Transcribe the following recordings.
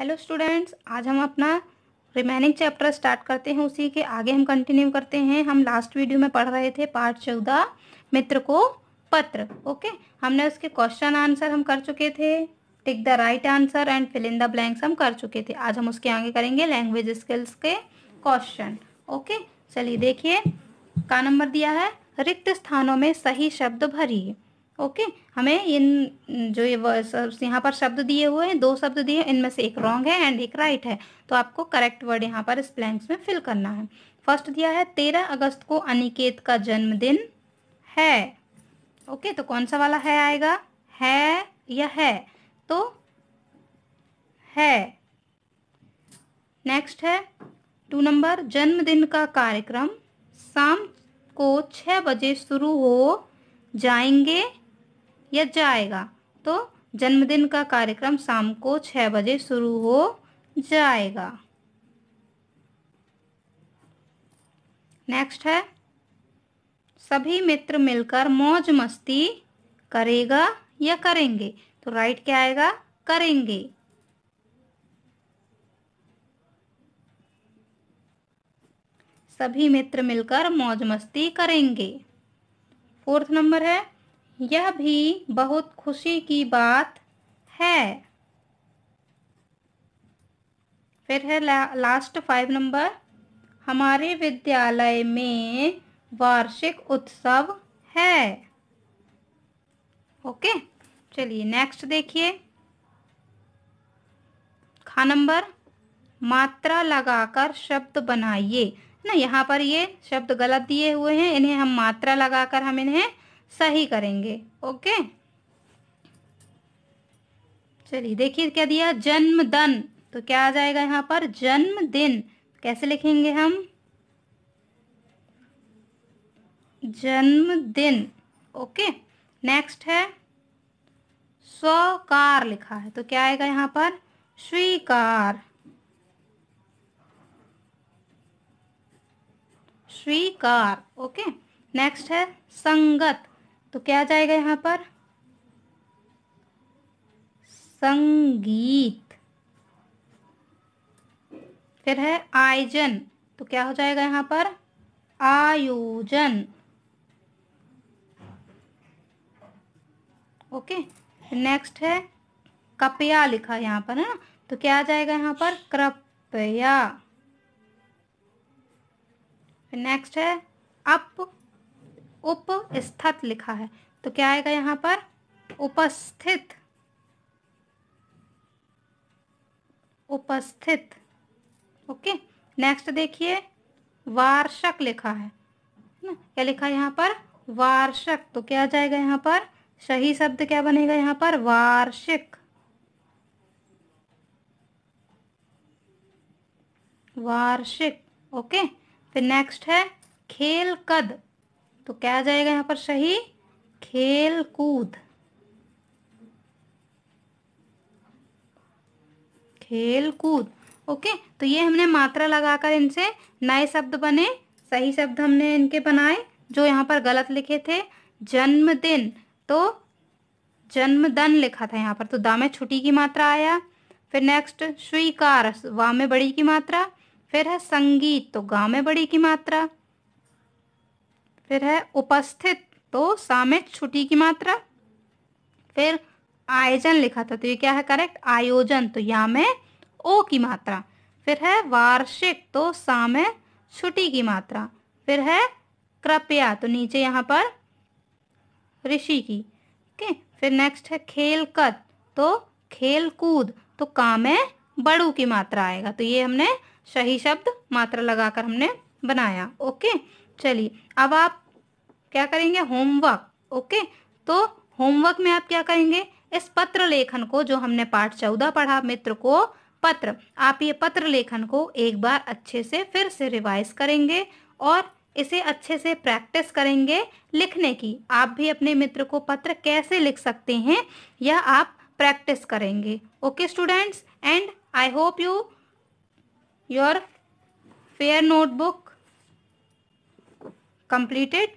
hello students आज हम अपना रिमेनिंग चैप्टर स्टार्ट करते हैं उसी के आगे हम कंटिन्यू करते हैं हम लास्ट वीडियो में पढ़ रहे थे पार्ट चौदह मित्र को पत्र ओके हमने उसके क्वेश्चन आंसर हम कर चुके थे tick the right answer and fill in the blanks हम कर चुके थे आज हम उसके आगे करेंगे लैंग्वेज स्किल्स के क्वेश्चन ओके चलिए देखिए का नंबर दिया है रिक्त स्थानों में सही शब्द भरिए ओके हमें इन जो ये यहाँ पर शब्द दिए हुए हैं दो शब्द दिए इनमें से एक रॉन्ग है एंड एक राइट है तो आपको करेक्ट वर्ड यहाँ पर इस ब्लैंक्स में फिल करना है फर्स्ट दिया है तेरह अगस्त को अनिकेत का जन्मदिन है ओके तो कौन सा वाला है आएगा है या है तो है नेक्स्ट है टू नंबर जन्मदिन का कार्यक्रम शाम को छः बजे शुरू हो जाएंगे यज्ञ जाएगा तो जन्मदिन का कार्यक्रम शाम को छः बजे शुरू हो जाएगा नेक्स्ट है सभी मित्र मिलकर मौज मस्ती करेगा या करेंगे तो राइट क्या आएगा करेंगे सभी मित्र मिलकर मौज मस्ती करेंगे फोर्थ नंबर है यह भी बहुत खुशी की बात है फिर है ला, लास्ट फाइव नंबर हमारे विद्यालय में वार्षिक उत्सव है ओके चलिए नेक्स्ट देखिए खा नंबर मात्रा लगाकर शब्द बनाइए ना यहाँ पर ये शब्द गलत दिए हुए हैं इन्हें हम मात्रा लगाकर हम इन्हें सही करेंगे ओके चलिए देखिए क्या दिया जन्मदन तो क्या आ जाएगा यहाँ पर जन्मदिन कैसे लिखेंगे हम जन्मदिन ओके नेक्स्ट है स्वकार लिखा है तो क्या आएगा यहाँ पर स्वीकार स्वीकार ओके नेक्स्ट है संगत तो क्या जाएगा यहाँ पर संगीत फिर है आयोजन तो क्या हो जाएगा यहाँ पर आयोजन ओके नेक्स्ट है कपया लिखा यहाँ पर है ना तो क्या आ जाएगा यहाँ पर कृपया नेक्स्ट है अप उपस्थित लिखा है तो क्या आएगा यहाँ पर उपस्थित उपस्थित ओके नेक्स्ट देखिए वार्षक लिखा है ना क्या लिखा है यहाँ पर वार्षक तो क्या आ जाएगा यहाँ पर सही शब्द क्या बनेगा यहाँ पर वार्षिक वार्षिक ओके फिर तो नेक्स्ट है खेल कद तो क्या आ जाएगा यहाँ पर सही खेल कूद खेल कूद ओके तो ये हमने मात्रा लगाकर इनसे नए शब्द बने सही शब्द हमने इनके बनाए जो यहाँ पर गलत लिखे थे जन्मदिन तो जन्मदन लिखा था यहाँ पर तो दा में छुट्टी की मात्रा आया फिर नेक्स्ट स्वीकार वा में बड़ी की मात्रा फिर है संगीत तो गा में बड़ी की मात्रा फिर है उपस्थित तो सामित छुट्टी की मात्रा फिर आयोजन लिखा था तो ये क्या है करेक्ट आयोजन तो या में ओ की मात्रा फिर है वार्षिक तो सामे छुट्टी की मात्रा फिर है कृपया तो नीचे यहाँ पर ऋषि की ओके फिर नेक्स्ट है खेलकद तो खेल कूद तो काम है बड़ू की मात्रा आएगा तो ये हमने सही शब्द मात्रा लगाकर हमने बनाया ओके चलिए अब आप क्या करेंगे होमवर्क ओके तो होमवर्क में आप क्या करेंगे इस पत्र लेखन को जो हमने पाठ चौदह पढ़ा मित्र को पत्र आप ये पत्र लेखन को एक बार अच्छे से फिर से रिवाइज करेंगे और इसे अच्छे से प्रैक्टिस करेंगे लिखने की आप भी अपने मित्र को पत्र कैसे लिख सकते हैं यह आप प्रैक्टिस करेंगे okay students and I hope you your fair notebook completed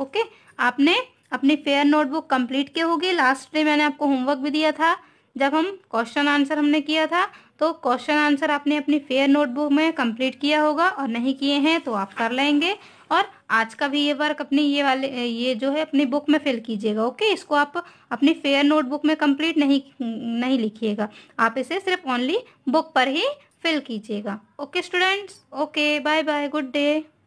okay आपने अपनी फेयर नोटबुक कंप्लीट की होगी लास्ट डे मैंने आपको होमवर्क भी दिया था जब हम क्वेश्चन आंसर हमने किया था तो क्वेश्चन आंसर आपने अपनी फेयर नोटबुक में कंप्लीट किया होगा और नहीं किए हैं तो आप कर लेंगे और आज का भी ये वर्क अपनी ये वाले ये जो है अपनी बुक में फिल कीजिएगा ओके इसको आप अपनी फेयर नोटबुक में कंप्लीट नहीं नहीं लिखिएगा आप इसे सिर्फ ओनली बुक पर ही फिल कीजिएगा okay students okay bye bye good day